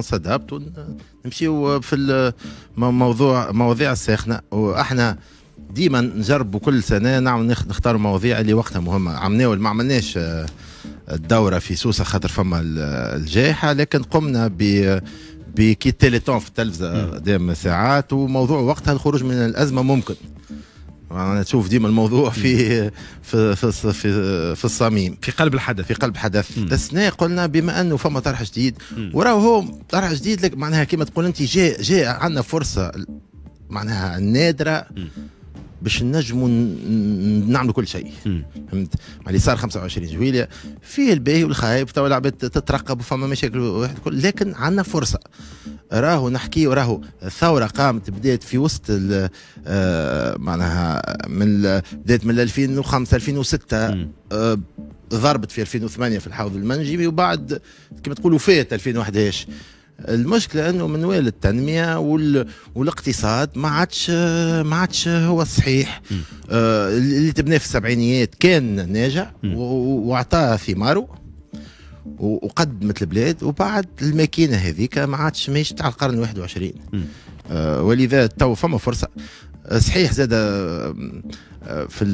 اون سادابت euh, نمشيو euh, في الموضوع مواضيع الساخنه واحنا ديما نجربوا كل سنه نعمل نختار مواضيع اللي وقتها مهمه عمنا ما عملناش آه، الدوره في سوسه خاطر فما الجائحه لكن قمنا ب بكي تيليتون في التلفزه دام ساعات وموضوع وقتها الخروج من الازمه ممكن انا تشوف ديما الموضوع في في في في, في الصميم في قلب الحدث في قلب الحدث السنه قلنا بما انه فما طرح جديد وراه هو طرح جديد لك معناها كما تقول انت جاء جاء عندنا فرصه معناها نادره باش نجموا نعملوا كل شيء فهمت اللي صار 25 جويلية فيه الباهي والخايب توا العباد تترقب وفما مشاكل واحد كل لكن عندنا فرصه راهو نحكي راهو الثوره قامت بدات في وسط آه معناها من بدات من 2005 2006 آه، ضربت في 2008 في الحوض المنجمي وبعد كما تقولوا فات 2011 المشكله انه منوال التنميه وال... والاقتصاد ما عادش ما عادش هو الصحيح آه اللي تبناه في السبعينيات كان ناجح و... واعطاه ثماره وقدمت البلاد وبعد الماكينه هذيك ما عادش ماهيش تاع القرن 21 آه ولذا تو فما فرصه آه، صحيح زاد آه، في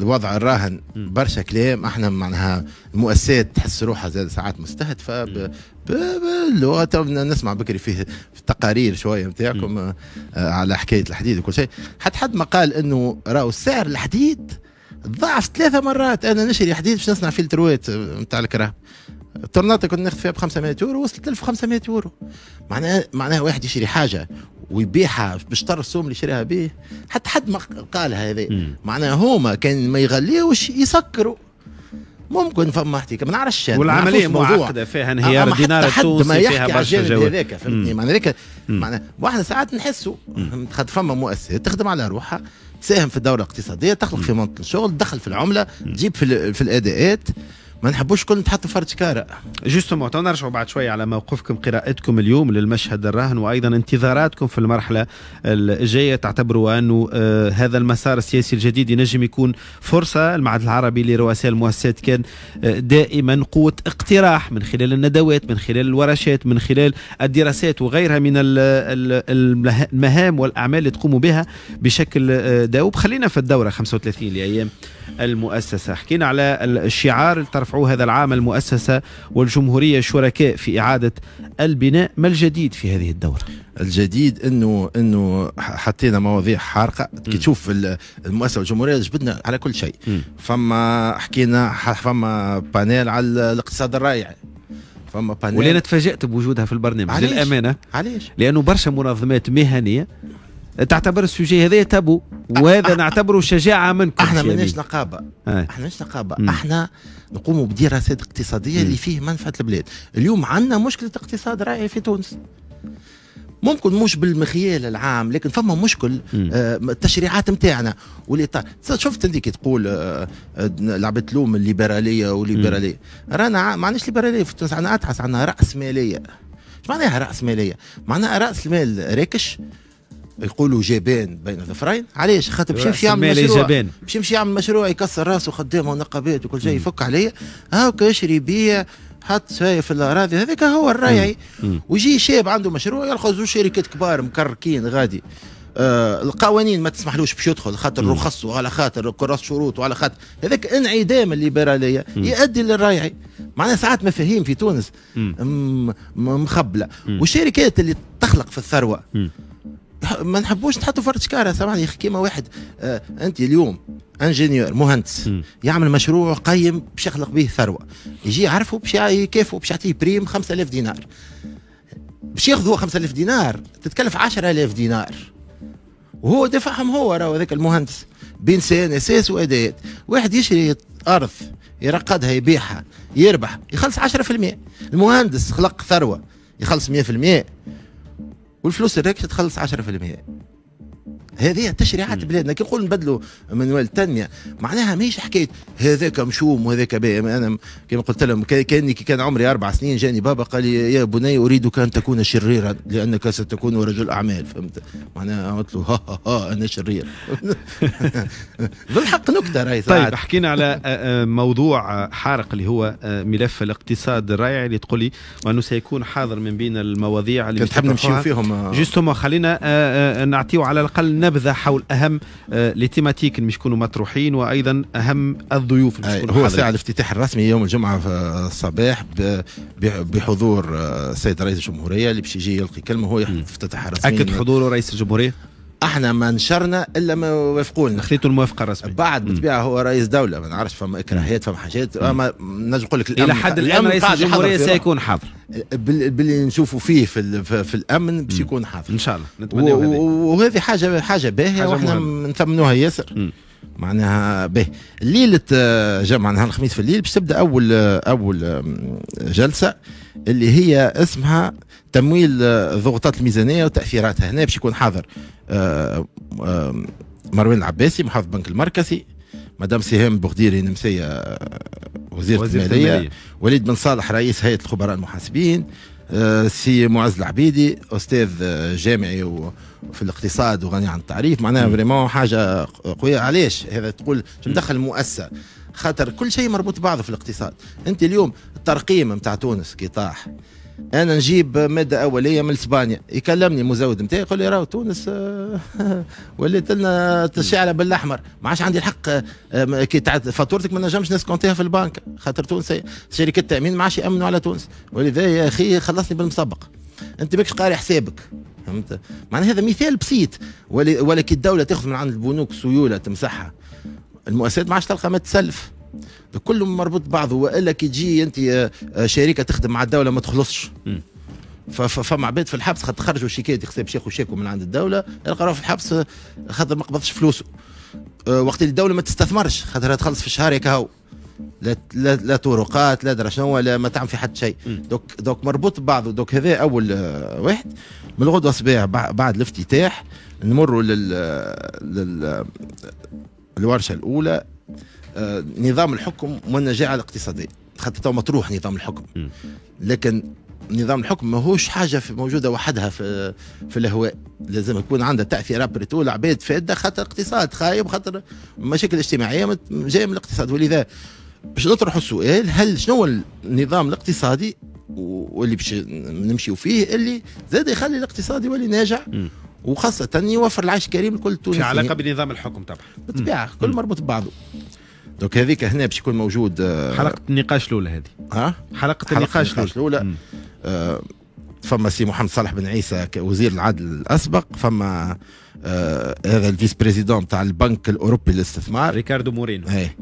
الوضع الراهن برشا كلام احنا معناها المؤسسات تحس روحها زاد ساعات مستهدفه نسمع بكري فيه في التقارير شويه نتاعكم آه، على حكايه الحديد وكل شيء حتى حد ما قال انه راهو سعر الحديد ضعف ثلاثة مرات انا نشري حديد باش نصنع فلتروات نتاع آه، الكراه التورناطه كنت ناخذ فيها ب 500 يورو وصلت 1500 يورو معناها معناها واحد يشري حاجه ويبيعها بشطر السوم اللي شراها به حتى حد ما قالها هذا معناها هما كان ما يغليوش يسكروا ممكن فما احتكاك ما نعرفش والعمليه معقده فيها انهيار دينار التونسي فيها برشا جو هذاك فهمتني معناها هذاك معناها واحنا ساعات نحسوا خاطر فما مؤسسات تخدم على روحها تساهم في الدوره الاقتصاديه تخلق في منطقه الشغل تدخل في العمله تجيب في, في الاداءات ما نحبوش كل تحط فرد كارة جوستومون تو نرجعوا بعد شويه على موقفكم قراءتكم اليوم للمشهد الراهن وايضا انتظاراتكم في المرحله الجايه تعتبروا انه آه هذا المسار السياسي الجديد ينجم يكون فرصه المعهد العربي لرؤساء المؤسسات كان آه دائما قوه اقتراح من خلال الندوات من خلال الورشات من خلال الدراسات وغيرها من المهام والاعمال اللي تقوموا بها بشكل آه داوب خلينا في الدوره 35 لايام المؤسسه حكينا على الشعار الطرف رفعوه هذا العام المؤسسة والجمهورية شركاء في إعادة البناء ما الجديد في هذه الدورة؟ الجديد انه انه حطينا مواضيع حارقه كي تشوف المؤسسه الجمهوريه جبدنا على كل شيء فما حكينا فما بانيل على الاقتصاد الرائع فما بانيل ولينا تفاجات بوجودها في البرنامج علاش؟ للامانه علاش؟ لانه برشا منظمات مهنيه تعتبر السوجي هذا تابو وهذا نعتبره شجاعه منكم احنا ماناش نقابه آه. احنا ماناش نقابه احنا نقوموا بدراسات اقتصاديه اللي فيه منفعه البلاد اليوم عندنا مشكله اقتصاد رائع في تونس ممكن مش بالمخيال العام لكن فما مشكل آه التشريعات نتاعنا والاطار شفت انت كي تقول آه،, آه لعبه لوم الليبراليه والليبراليه رانا ما عندناش ليبراليه في تونس عندنا اتعس عندنا راس ماليه ايش معناها راس ماليه معناها راس المال راكش يقولوا جبان بين ظفرين علاش خاطر باش يمشي يعمل مشروع باش يمشي يعمل مشروع يكسر راسه خدامه ونقابات وكل شيء يفك عليا هاكا يشري بيا حط شويه في الاراضي هذاك هو الرايعي ويجي شاب عنده مشروع يلخصوا شركات كبار مكركين غادي آه القوانين ما تسمحلوش باش يدخل خاطر رخص وعلى خاطر كراس شروط وعلى خاطر هذاك انعدام الليبراليه يؤدي للرايعي معناها ساعات مفاهيم في تونس مخبله والشركات اللي تخلق في الثروه ما نحبوش نحطوا فرد شكاره سامحني كيما واحد آه انت اليوم انجينيور مهندس م. يعمل مشروع قيم باش يخلق به ثروه يجي يعرفه باش يكافئه باش يعطيه بريم 5000 دينار باش ياخذوا 5000 دينار تتكلف 10000 دينار وهو دفعهم هو راهو هذاك المهندس بين سي ان اس اس واحد يشري ارض يرقدها يبيعها يربح يخلص 10% المهندس خلق ثروه يخلص 100% والفلوس هذاك تخلص 10% هذه تشريعات بلادنا كي نقول نبدلوا منوال التنميه معناها ماهيش حكايه هذاك مشوم وهذاك باهي انا كما قلت لهم كاني كي كان عمري اربع سنين جاني بابا قال لي يا بني اريدك ان تكون شريرا لانك ستكون رجل اعمال فهمت معناها قلت له ها ها, ها انا شرير بالحق نكته راهي طيب حكينا على آه، آه، موضوع آه، حارق اللي هو ملف الاقتصاد الرائع اللي تقول لي انه سيكون حاضر من بين المواضيع اللي تحب نمشيو فيهم جوستومون خلينا نعطيه على الاقل نبذه حول اهم آه، لي تيماتيك اللي يكونوا مطروحين وايضا اهم الضيوف اللي هو ساعه الافتتاح الرسمي يوم الجمعه في الصباح بحضور آه، السيد رئيس الجمهوريه اللي باش يجي يلقي كلمه هو يفتتح الرسمي اكد حضوره رئيس الجمهوريه احنا ما نشرنا الا ما وافقوا لنا خذيتوا الموافقه الرسميه بعد بالطبيعه هو رئيس دوله ما نعرفش فما اكراهيات فما حاجات اما نجم نقول لك الى حد الان رئيس الجمهوريه سيكون حاضر باللي نشوفوا فيه في, في الامن باش يكون حاضر ان شاء الله نتمنى وهذه حاجه حاجه باهيه واحنا نثمنوها ياسر معناها به ليلة آه، جمعة نهار الخميس في الليل باش تبدا اول آه، اول جلسة اللي هي اسمها تمويل الضغوطات آه، الميزانيه وتاثيراتها هنا باش يكون حاضر آه، آه، مروان العباسي محافظ البنك المركزي مدام سهام بوغديري نمسيه وزيره الماليه وليد بن صالح رئيس هيئه الخبراء المحاسبين سي معز العبيدي استاذ جامعي وفي الاقتصاد وغني عن التعريف معناها فريمون حاجه قويه علاش هذا تقول دخل مؤسسه خاطر كل شيء مربوط ببعضه في الاقتصاد انت اليوم الترقيم نتاع تونس كي طاح انا نجيب ماده اوليه من اسبانيا يكلمني مزود نتاعي يقول لي راه تونس آه، وليت لنا تشعله بالاحمر ما عادش عندي الحق آه، كي فاتورتك ما نجمش نسكونتيها في البنك خاطر تونس شركه التامين ما عادش يامنوا على تونس ولذا يا اخي خلصني بالمسبق انت ماكش قاري حسابك فهمت معنى هذا مثال بسيط ولكن الدوله تاخذ من عند البنوك سيوله تمسحها المؤسسات ما عادش تلقى ما تسلف كله مربوط ببعضه والا كي تجي انت آه، آه، شركه تخدم مع الدوله ما تخلصش فما عباد في الحبس خاطر خرجوا شيكات حساب شيخ وشيكو من عند الدوله لقاو في الحبس آه، خاطر ما قبضش فلوسه وقت اللي الدوله ما تستثمرش خاطر تخلص في الشهر هكا لا لا لا طرقات لا درا شنو ما تعمل في حد شيء دوك دوك مربوط ببعضه دوك هذا اول واحد من الغدوه صباح بعد الافتتاح نمروا لل لل الورشه الاولى آه، نظام الحكم والنجاعه الاقتصاديه خاطر تو مطروح نظام الحكم لكن نظام الحكم ماهوش حاجه في موجوده وحدها في في الهواء لازم يكون عندها تاثير ابريتو العباد فاده خاطر اقتصاد خايب خاطر مشاكل اجتماعيه جايه من الاقتصاد ولذا باش نطرح السؤال هل شنو النظام الاقتصادي واللي باش نمشيو فيه اللي زاد يخلي الاقتصاد يولي ناجح وخاصة يوفر العيش الكريم لكل التونسيين في علاقة بنظام الحكم طبعا بالطبيعة كل مربوط ببعضه دوك هذيك هنا باش يكون موجود آه، حلقه النقاش الاولى هذه ها حلقه النقاش الاولى آه، فما سي محمد صالح بن عيسى وزير العدل الاسبق فما آه هذا الفيس بريزيدون تاع البنك الاوروبي للاستثمار ريكاردو مورينو ايه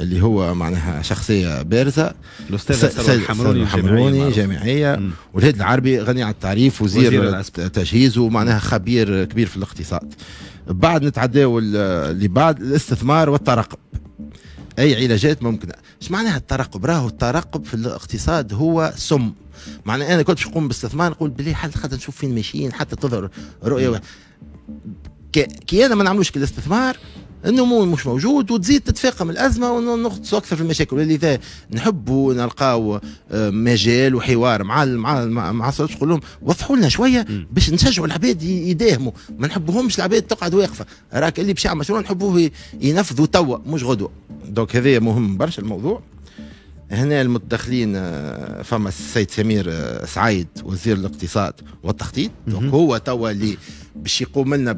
اللي هو معناها شخصيه بارزه الاستاذ الحمروني الحمروني جامعيه والهيد العربي غني عن التعريف وزير, وزير التجهيز ومعناها خبير كبير في الاقتصاد بعد نتعداو اللي بعد الاستثمار والترقب اي علاجات ممكنه ايش معنى الترقب راهو الترقب في الاقتصاد هو سم معنى انا كنت باش نقوم باستثمار نقول بلي حتى خاطر نشوف فين ماشيين حتى تظهر رؤيه كي انا ما نعملوش كالاستثمار النمو مش موجود وتزيد تتفاقم الازمه ونختصوا اكثر في المشاكل ولذا نحبوا نلقاو آه، مجال وحوار مع مع مع السلطات نقول لهم وضحوا لنا شويه باش نشجعوا العباد يداهموا ما نحبوهمش العباد تقعد واقفه راك اللي باش يعمل مشروع نحبوه ينفذوا توا مش غدوه دونك هذا مهم برشا الموضوع هنا المتدخلين آه، فما السيد سمير آه، سعيد وزير الاقتصاد والتخطيط هو توا اللي باش يقوم لنا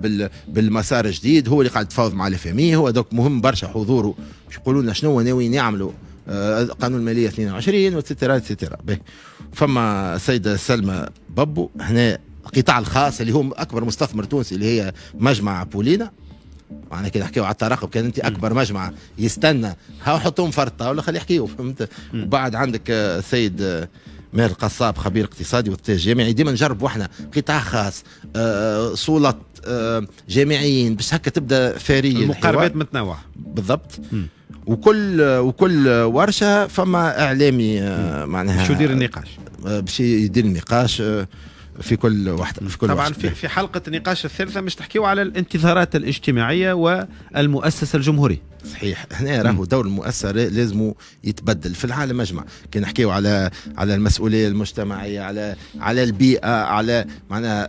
بالمسار الجديد هو اللي قاعد يتفاوض مع الافامي هو دوك مهم برشا حضوره باش يقولوا لنا شنو ناويين يعملوا آه، قانون الماليه 22 وتترا تترا فما السيده سلمى بابو هنا القطاع الخاص اللي هو اكبر مستثمر تونسي اللي هي مجمع بولينا معناها كي نحكيو على التراقب كان انت اكبر مجمع يستنى ها حطوهم فرطه ولا خليه يحكيو فهمت وبعد عندك آه، السيد آه، ماهر القصاب خبير اقتصادي واستاذ جامعي ديما نجربوا احنا قطاع خاص آه، صولة آه، جامعيين باش هكا تبدا فاريه المقاربات متنوعه بالضبط وكل وكل ورشه فما اعلامي آه، معناها شو يدير النقاش باش يدير النقاش في كل واحدة في كل طبعا واحدة. في في حلقة النقاش الثالثة مش تحكيوا على الانتظارات الاجتماعية والمؤسسة الجمهورية صحيح هنا راهو دور المؤسسه لازم يتبدل في العالم اجمع كي نحكيو على على المسؤوليه المجتمعيه على على البيئه على معناها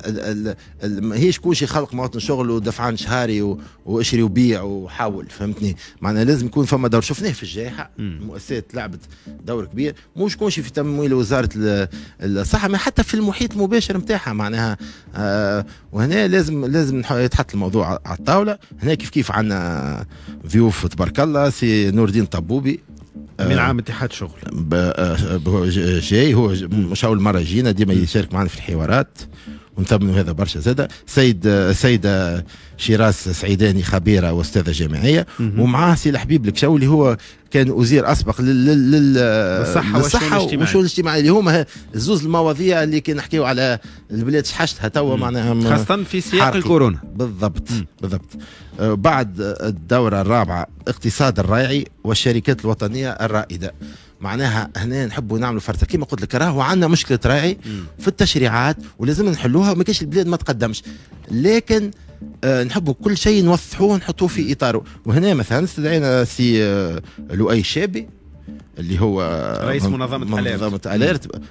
ماهيش كل شيء خلق مواطن شغل ودفعان شهاري واشري وبيع وحاول فهمتني معناها لازم يكون فما دور شفناه في الجائحه المؤسسات لعبت دور كبير مش كل شيء في تمويل وزاره الصحه ما حتى في المحيط المباشر نتاعها معناها آه وهنا لازم لازم يتحط الموضوع على الطاوله هنا كيف كيف عندنا ضيوف تعرفوا تبارك الله سي نور الدين طبوبي آه، من عام اتحاد شغل آه، جاي هو مش اول مره جينا ديما يشارك معنا في الحوارات ونثمنوا هذا برشا زاده سيد السيده شيراس سعيداني خبيره واستاذه جامعيه ومعاه سي الحبيب الكشاوي اللي هو كان وزير اسبق للصحه والشؤون الاجتماعيه اللي هما زوز المواضيع اللي كي نحكيو على البلاد شحشتها توا معناها خاصه في سياق الكورونا بالضبط مم. بالضبط أه، بعد الدوره الرابعه اقتصاد الرائعي والشركات الوطنيه الرائده معناها هنا نحبوا نعملوا فرصه كما قلت لك راهو عندنا مشكله راعي في التشريعات ولازم نحلوها ما كانش البلاد ما تقدمش لكن آه نحبوا كل شيء نوضحوه ونحطوه في اطاره وهنا مثلا استدعينا سي آه، لؤي شابي اللي هو رئيس منظمه منظمه اليرت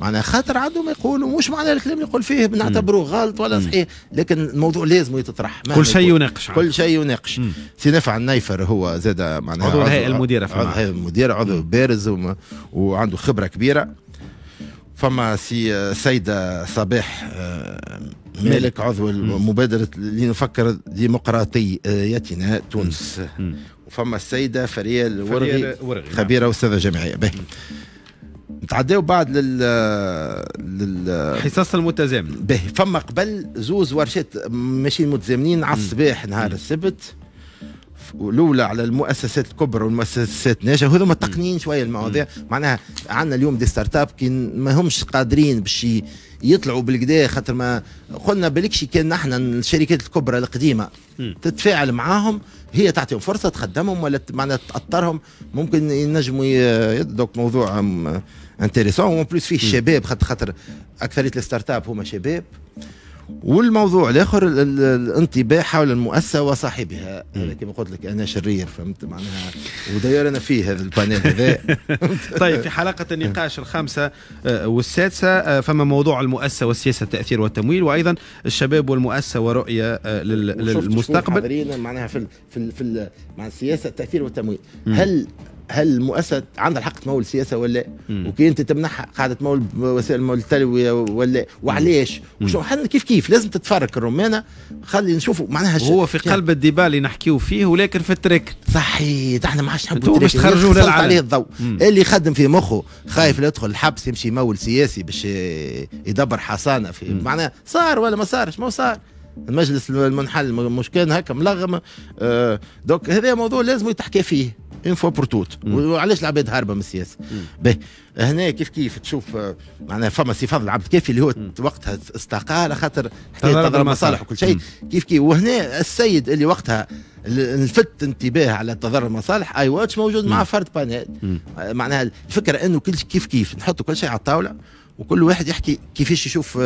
معناها خاطر عنده ما يقولوا مش معناها الكلام اللي يقول فيه بنعتبروه غلط ولا صحيح لكن الموضوع لازم يتطرح كل شيء يناقش كل شيء يناقش سي نافع النيفر هو زاد معناها عضو الهيئه المديره عضو الهيئه المديره عضو بارز وعنده خبره كبيره فما سي سيدة صباح آه، مالك عضو مبادرة لنفكر ديمقراطيتنا تونس وفما السيده فريال الورغي ورغي نعم. خبيره نعم. واستاذه جامعيه به نتعداو بعد لل لل حصص المتزامن به فما قبل زوز ورشات ماشيين متزامنين على الصباح نهار السبت الاولى على المؤسسات الكبرى والمؤسسات الناجحه وهذوما تقنيين شويه المواضيع معناها عندنا اليوم دي ستارت اب كي ما همش قادرين باش يطلعوا بالكدا خاطر ما قلنا بالكش كان نحن الشركات الكبرى القديمه تتفاعل معاهم هي تعطيهم فرصه تخدمهم ولا معناها تاثرهم ممكن ينجموا دوك موضوع انتريسون وان بليس فيه الشباب خاطر اكثريه الستارت اب هما شباب والموضوع الاخر الانطباع حول المؤسسه وصاحبها هذا كما قلت لك انا شرير فهمت معناها وداير انا فيه هذا البانيل هذا طيب في حلقه النقاش الخامسه آه، والسادسه آه، فما موضوع المؤسسه والسياسه التاثير والتمويل وايضا الشباب والمؤسسه ورؤيه للمستقبل معناها في في في مع السياسه التاثير والتمويل هل هل المؤسسه عندها الحق تمول السياسه ولا لا؟ وكي انت تمنحها قاعده تمول بوسائل المول التلويه ولا وعلاش وشو كيف كيف لازم تتفرك الرمانه خلي نشوفوا معناها هو في يعني قلب الديبا اللي نحكيو فيه ولكن في التريك صحيت احنا ما عادش نحبوا باش تخرجوا للعالم عليه الضوء اللي يخدم في مخه خايف يدخل الحبس يمشي يمول سياسي باش يدبر حصانه في معناها صار ولا ما صارش ما صار المجلس المنحل مش كان هكا ملغم آه، دوك هذا موضوع لازم يتحكي فيه اون فوا بور توت وعلاش العباد هاربه من السياسه mm. باهي هنا كيف كيف تشوف معناها فما سي فضل عبد الكافي اللي هو mm. وقتها استقال على خاطر تضرب المصالح وكل شيء mm. كيف كيف وهنا السيد اللي وقتها الفت انتباه على تضرر المصالح اي واتش موجود مع فرد بانيل معناها الفكره انه كل كيف كيف نحطوا كل شيء على الطاوله وكل واحد يحكي كيفاش يشوف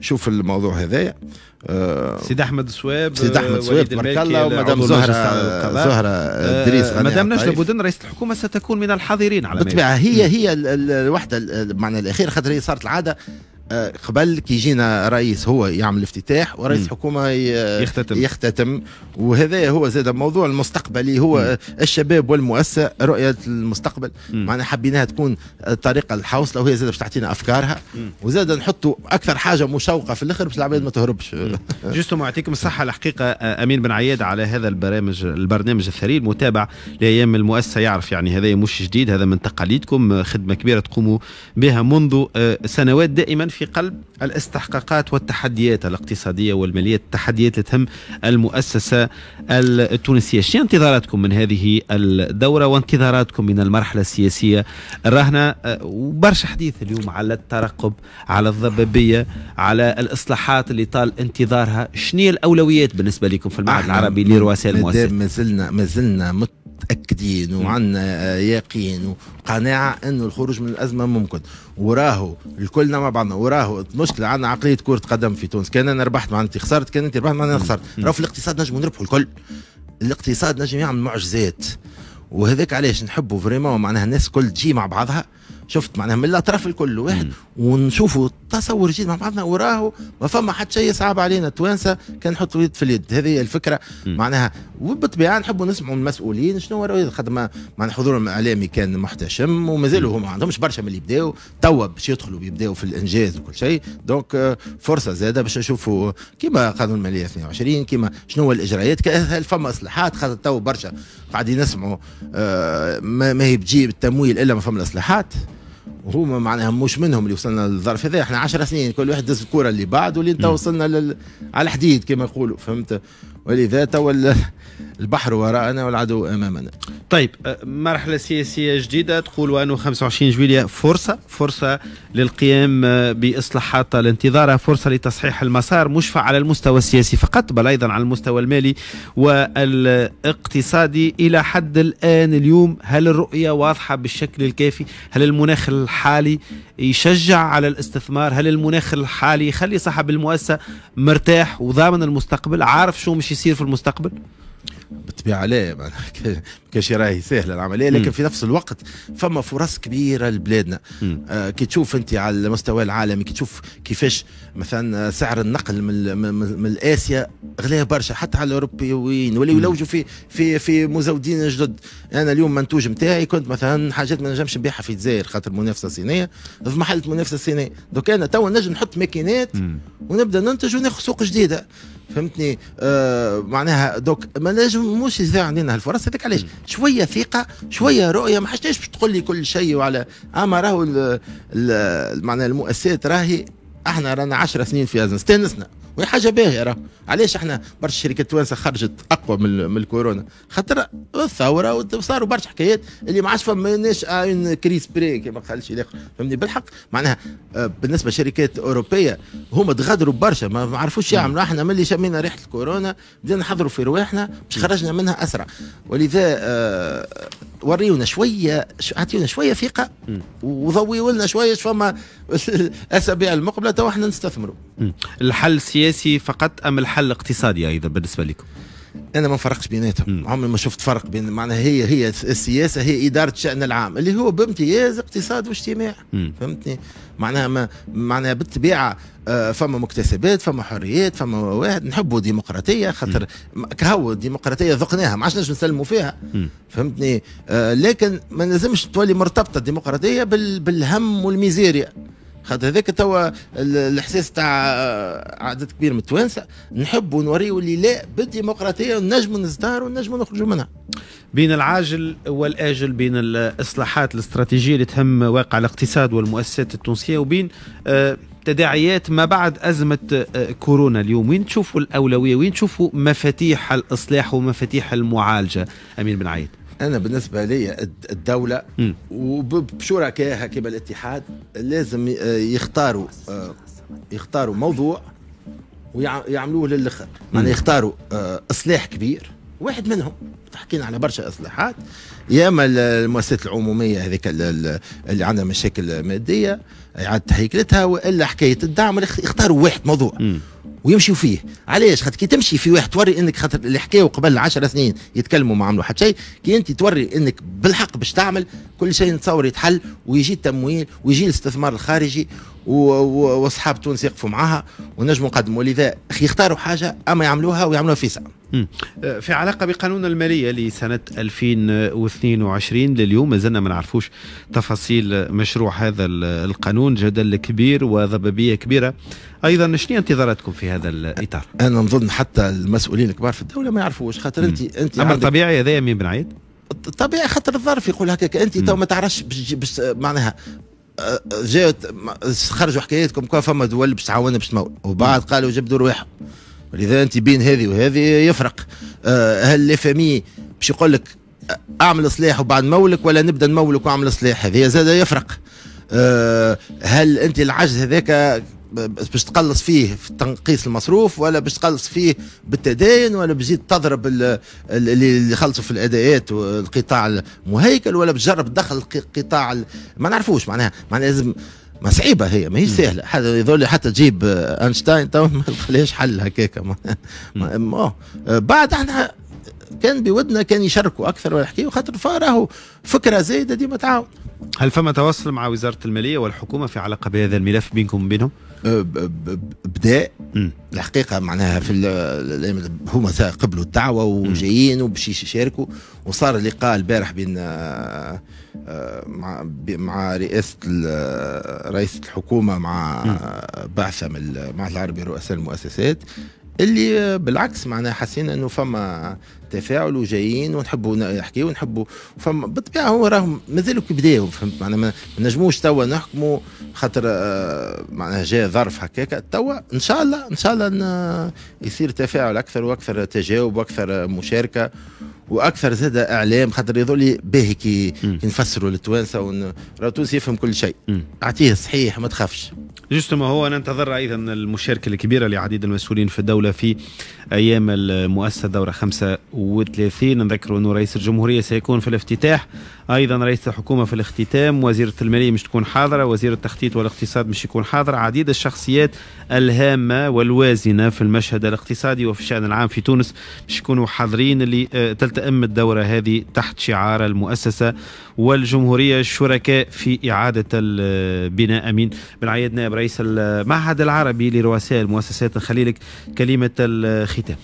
يشوف آه، الموضوع هذايا آه، سيد احمد السواب سيد احمد السواب آه، تبارك الله ومدام زهره زهره ادريس مدام نجله بودن رئيس الحكومه ستكون من الحاضرين على بالطبيعه هي هي الوحده معنى الاخير خاطر هي صارت العاده آه، قبل كي يجينا رئيس هو يعمل افتتاح ورئيس م. حكومه يختتم يختتم وهذا هو زاد موضوع المستقبلي هو م. الشباب والمؤسسه رؤيه المستقبل معنا حبيناها تكون طريقه الحوصله وهي زاد باش تعطينا افكارها وزاد نحطوا اكثر حاجه مشوقه في الاخر باش العباد ما تهربش جستو يعطيكم الصحه الحقيقه آه، امين بن عياد على هذا البرامج البرنامج الثري المتابع لايام المؤسسه يعرف يعني هذا مش جديد هذا من تقاليدكم خدمه كبيره تقوموا بها منذ آه، سنوات دائما في قلب الاستحقاقات والتحديات الاقتصادية والمالية التحديات اللي تهم المؤسسة التونسية شنو انتظاراتكم من هذه الدورة وانتظاراتكم من المرحلة السياسية الراهنة آه، وبرشا حديث اليوم على الترقب على الضبابية على الإصلاحات اللي طال انتظارها شنو الأولويات بالنسبة لكم في المعهد العربي لرؤساء المؤسسات ما زلنا ما زلنا متاكدين وعندنا آه، يقين وقناعه انه الخروج من الازمه ممكن وراهو الكلنا مع بعضنا وراهو المشكله عندنا عقليه كره قدم في تونس كان انا ربحت معناتها خسرت كان انت ربحت معناتها خسرت راهو في الاقتصاد نجم نربحوا الكل الاقتصاد نجم يعمل معجزات وهذاك علاش نحبوا فريمون معناها الناس كل تجي مع بعضها شفت معناها من الاطراف الكل واحد ونشوفوا تصور جديد مع بعضنا وراه ما فما حتى شيء صعب علينا التوانسه كان نحطوا يد في اليد هذه الفكره مم. معناها وبالطبيعه نحبوا نسمعوا المسؤولين شنو هو الخدمه مع حضورهم الاعلامي كان محتشم ومازالوا هما ما عندهمش برشا من اللي بداوا توا باش يدخلوا ويبداوا في الانجاز وكل شيء دونك آه، فرصه زاده باش نشوفوا كيما قانون الماليه 22 كيما شنو هو الاجراءات هل فما اصلاحات خاطر توا برشا قاعدين نسمعوا آه، ما هي بتجيب التمويل الا ما فما الاصلاحات هما معناها مش منهم اللي وصلنا للظرف هذا احنا 10 سنين كل واحد دز الكره اللي بعد واللي انت وصلنا لل... على الحديد كما يقولوا فهمت ولذا توا البحر وراءنا والعدو امامنا. طيب أه، مرحله سياسيه جديده تقول انه 25 جويلية فرصه فرصه للقيام أه، باصلاحات الانتظار فرصه لتصحيح المسار مش على المستوى السياسي فقط بل ايضا على المستوى المالي والاقتصادي الى حد الان اليوم هل الرؤيه واضحه بالشكل الكافي؟ هل المناخ الحالي يشجع على الاستثمار؟ هل المناخ الحالي يخلي صاحب المؤسسه مرتاح وضامن المستقبل عارف شو مش يصير في المستقبل؟ بالطبيعه لا راهي سهله العمليه لكن في نفس الوقت فما فرص كبيره لبلادنا آه كي تشوف انت على المستوى العالمي كي تشوف كيفاش مثلا سعر النقل من, من, من اسيا غلاه برشا حتى على الاوروبيين ولا يلوجوا في في في مزودين جدد انا اليوم منتوج نتاعي كنت مثلا حاجات ما نجمش نبيعها في الجزائر خاطر المنافسه الصينيه في محل المنافسه الصينيه دوك انا توا نجم نحط ماكينات ونبدا ننتج وناخذ سوق جديده فهمتني آه معناها دوك ما نجموش يضيع عندنا هالفرص هذاك علاش شويه ثقه شويه رؤيه ما حاجتش باش تقول لي كل شيء وعلى اما راهو معناها المؤسسات راهي احنا رانا عشرة سنين في استانسنا وهي حاجه باهيه راه علاش احنا برشا شركات توانسه خرجت اقوى من من الكورونا خاطر الثوره وصاروا برشا حكايات اللي ما عادش فماش اون كريس بري كما قال شي الاخر فهمني بالحق معناها آه، بالنسبه لشركات اوروبيه هما تغادروا برشا ما عرفوش يعملوا احنا ملي شمينا ريحه الكورونا بدينا نحضروا في رواحنا باش خرجنا منها اسرع ولذا آه، وريونا شويه اعطيونا شويه ثقه وضويوا لنا شويه فما الاسابيع المقبله تو احنا نستثمروا الحل السياسي فقط ام الحل الاقتصادي ايضا بالنسبه لكم؟ انا ما فرقتش بيناتهم عمري ما شفت فرق بين معناها هي هي السياسه هي اداره الشان العام اللي هو بامتياز اقتصاد واجتماع فهمتني معناها ما معناها بالطبيعه آه، فما مكتسبات فما حريات فما واحد نحبوا ديمقراطيه خاطر كهو الديمقراطيه ذقناها ما عادش نسلموا فيها فهمتني آه، لكن ما لازمش تولي مرتبطه الديمقراطيه بالهم والميزيريا خاطر هذاك توا الاحساس تاع آه، عدد كبير من التوانسه نحبوا نوريو اللي لا بالديمقراطيه نجموا نزدهروا ونجموا نخرجوا منها. بين العاجل والاجل بين الاصلاحات الاستراتيجيه اللي تهم واقع الاقتصاد والمؤسسات التونسيه وبين آه، تداعيات ما بعد أزمة آه، كورونا اليوم وين تشوفوا الأولوية وين تشوفوا مفاتيح الإصلاح ومفاتيح المعالجة أمين بن عيد انا بالنسبه لي الدوله وبشركائها كما الاتحاد لازم آه، يختاروا آه، يختاروا موضوع ويعملوه للاخر معناها يختاروا آه، اصلاح كبير واحد منهم تحكينا على برشا اصلاحات يا اما المؤسسات العموميه هذيك اللي عندها مشاكل ماديه اعاده هيكلتها والا حكايه الدعم يختاروا واحد موضوع ويمشيوا فيه علاش خاطر كي تمشي في واحد توري انك خاطر اللي حكاو قبل 10 سنين يتكلموا ما عملوا حتى شيء كي انت توري انك بالحق باش تعمل كل شيء نتصور يتحل ويجي التمويل ويجي الاستثمار الخارجي واصحاب تونس يقفوا معاها ونجموا نقدموا لذا يختاروا حاجه اما يعملوها ويعملوها في ساعه أه، في علاقة بقانون المالية لسنة 2022 لليوم ما زلنا ما نعرفوش تفاصيل مشروع هذا القانون جدل كبير وضبابية كبيرة أيضا شنو انتظاراتكم في هذا الإطار؟ أنا نظن حتى المسؤولين الكبار في الدولة ما يعرفوش خاطر أنت أنت أمر طبيعي هذايا مين بن عيد؟ طبيعي خاطر الظرف يقول هكاك انت تو ما تعرفش باش معناها آه، آه، جات خرجوا حكاياتكم كوا فما دول باش تعاوننا باش تمول وبعد قالوا جبدوا رواحهم ولذا انت بين هذه وهذه يفرق آه، هل لي فامي باش يقول لك اعمل اصلاح وبعد مولك ولا نبدا نمولك واعمل اصلاح هذه زاد يفرق هل انت العجز هذاك باش تقلص فيه في تنقيص المصروف ولا باش تقلص فيه بالتداين ولا بتزيد تضرب اللي يخلصوا في الاداءات والقطاع المهيكل ولا بتجرب تدخل القطاع ما نعرفوش معناها معناها لازم ما صعيبة هي ماهيش سهلة حتى يظل حتى تجيب اينشتاين تو ما لقاش حل هكاك بعد احنا كان بودنا كان يشاركوا اكثر ويحكيوا خاطر فراهو فكره زايده ديما تعاون هل فما تواصل مع وزاره الماليه والحكومه في علاقه بهذا الملف بينكم وبينهم؟ أه، بدا الحقيقه معناها في هما قبلوا الدعوه وجايين وباش يشاركوا وصار لقاء البارح بين أه، أه، مع مع رئاسه رئيس الحكومه مع بعثه من المعهد العربي رؤساء المؤسسات اللي بالعكس معناها حسينا انه فما تفاعل وجايين ونحبوا نحكي ونحبوا فما بالطبيعه هو راهم مازالوا كي بداوا فهمت معناها ما نجموش توا نحكموا خاطر آه، معناها جاء ظرف هكاك توا ان شاء الله ان شاء الله آه، يصير تفاعل اكثر واكثر تجاوب واكثر آه، مشاركه واكثر زاد اعلام خاطر يظل باهي كي نفسروا للتوانسه ون... راه التونسي يفهم كل شيء اعطيه صحيح ما تخافش ما هو ننتظر ايضا المشاركه الكبيره لعديد المسؤولين في الدوله في ايام المؤسسه دوره 5 وثلاثين نذكروا أنه رئيس الجمهورية سيكون في الافتتاح أيضا رئيس الحكومة في الاختتام وزيرة المالية مش تكون حاضرة وزير التخطيط والاقتصاد مش يكون حاضر عديد الشخصيات الهامة والوازنة في المشهد الاقتصادي وفي الشأن العام في تونس مش يكونوا حاضرين اللي آه، تلتئم الدورة هذه تحت شعار المؤسسة والجمهورية الشركاء في إعادة البناء أمين بن عياد نائب رئيس المعهد العربي لرؤساء المؤسسات نخلي لك كلمة الختام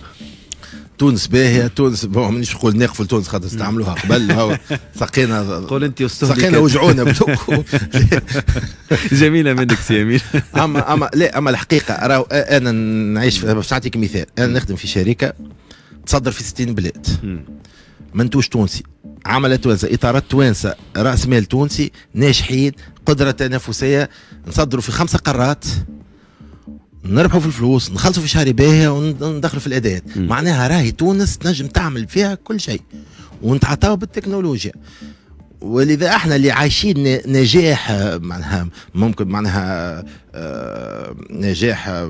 تونس باهيه تونس بون مانيش نقول نقفل تونس خاطر استعملوها قبل سقينا قول انت سقينا وجعونا جميله منك سي امين اما اما لا اما الحقيقه راهو انا نعيش باش نعطيك مثال انا نخدم في شركه تصدر في 60 بلاد منتوج تونسي عمل توانسه اطارات توانسه راس مال تونسي ناجحين قدره تنافسيه نصدروا في خمسه قارات نربحوا في الفلوس نخلصوا في شهري باهية وندخلوا في الاداءات معناها راهي تونس تنجم تعمل فيها كل شيء ونتعطاو بالتكنولوجيا ولذا احنا اللي عايشين نجاح معناها ممكن معناها آه، نجاح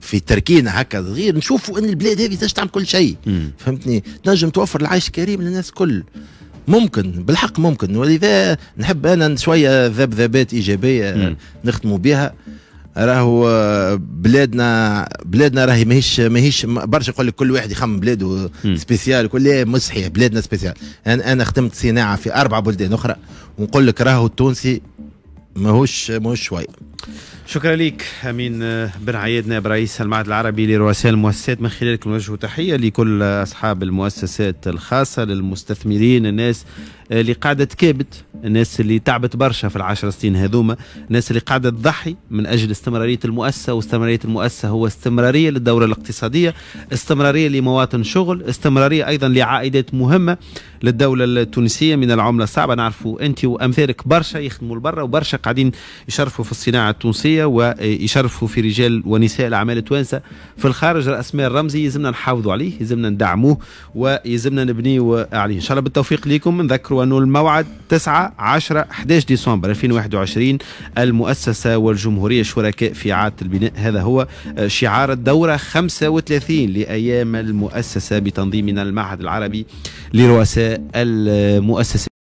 في تركينا هكا صغير نشوفوا ان البلاد هذه تنجم تعمل كل شيء فهمتني تنجم توفر العيش الكريم للناس كل ممكن بالحق ممكن ولذا نحب انا شويه ذبذبات ايجابيه نختموا بها راهو بلادنا بلادنا راهي ماهيش ماهيش برشا يقول لك كل واحد يخمم بلاده سبيسيال كل صحيح بلادنا سبيسيال انا انا خدمت صناعه في اربع بلدان اخرى ونقول لك راهو التونسي ماهوش ماهوش شوي شكرا لك امين بن عياد نائب رئيس المعهد العربي لرؤساء المؤسسات من خلالك نوجه تحيه لكل اصحاب المؤسسات الخاصه للمستثمرين الناس اللي آه، قاعده تكابت الناس اللي تعبت برشا في العشر سنين هذوما الناس اللي قاعده تضحي من اجل استمراريه المؤسسه واستمراريه المؤسسه هو استمراريه للدوره الاقتصاديه استمراريه لمواطن شغل استمراريه ايضا لعائدات مهمه للدوله التونسيه من العمله الصعبه نعرفوا انت وامثالك برشا يخدموا لبرا وبرشا قاعدين يشرفوا في الصناعه التونسيه ويشرفوا في رجال ونساء الاعمال التوانسه في الخارج راس مال رمزي يلزمنا نحافظوا عليه يلزمنا ندعموه ويلزمنا نبنيه عليه ان شاء الله بالتوفيق لكم نذكروا وأنه الموعد 9 10 11 ديسمبر 2021 المؤسسة والجمهورية شركاء في إعادة البناء هذا هو آه، شعار الدورة 35 لأيام المؤسسة بتنظيمنا المعهد العربي لرؤساء المؤسسة